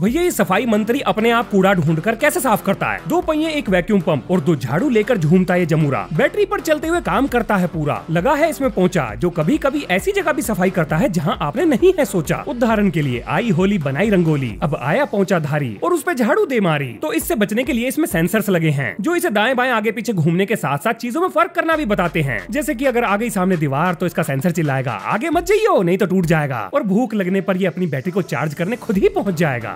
भैया ये सफाई मंत्री अपने आप कूड़ा ढूंढकर कैसे साफ करता है दो पहिए एक वैक्यूम पंप और दो झाड़ू लेकर झूमता है जमुरा बैटरी पर चलते हुए काम करता है पूरा लगा है इसमें पहुंचा जो कभी कभी ऐसी जगह भी सफाई करता है जहां आपने नहीं है सोचा उदाहरण के लिए आई होली बनाई रंगोली अब आया पहुंचा धारी और उस पर झाड़ू दे मारी तो इससे बचने के लिए इसमें सेंसर्स लगे हैं जो इसे दाएं बाएं आगे पीछे घूमने के साथ साथ चीजों में फर्क करना भी बताते हैं जैसे की अगर आगे सामने दीवार तो इसका सेंसर चिल्लाएगा आगे मत जाइयो नहीं तो टूट जाएगा और भूख लगने पर ये अपनी बैटरी को चार्ज करने खुद ही पहुँच जाएगा